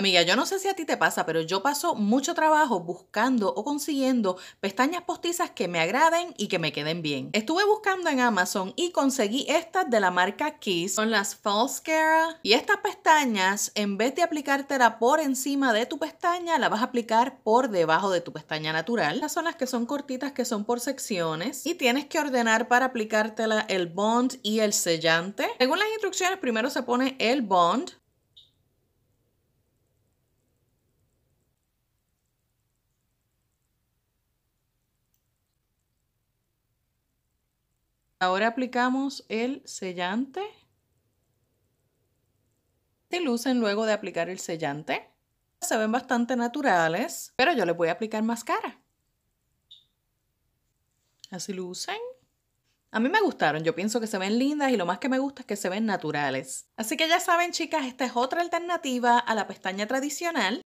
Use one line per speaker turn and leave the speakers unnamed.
Amiga, yo no sé si a ti te pasa, pero yo paso mucho trabajo buscando o consiguiendo pestañas postizas que me agraden y que me queden bien. Estuve buscando en Amazon y conseguí estas de la marca Kiss. Son las False Cara. Y estas pestañas, en vez de aplicártela por encima de tu pestaña, la vas a aplicar por debajo de tu pestaña natural. Estas son las que son cortitas, que son por secciones. Y tienes que ordenar para aplicártela el bond y el sellante. Según las instrucciones, primero se pone el bond
Ahora aplicamos el
sellante. Y lucen luego de aplicar el sellante. Se ven bastante naturales, pero yo les voy a aplicar más cara. Así lucen. A mí me gustaron, yo pienso que se ven lindas y lo
más que me gusta es que se ven naturales.
Así que ya saben chicas, esta es otra alternativa a la pestaña tradicional.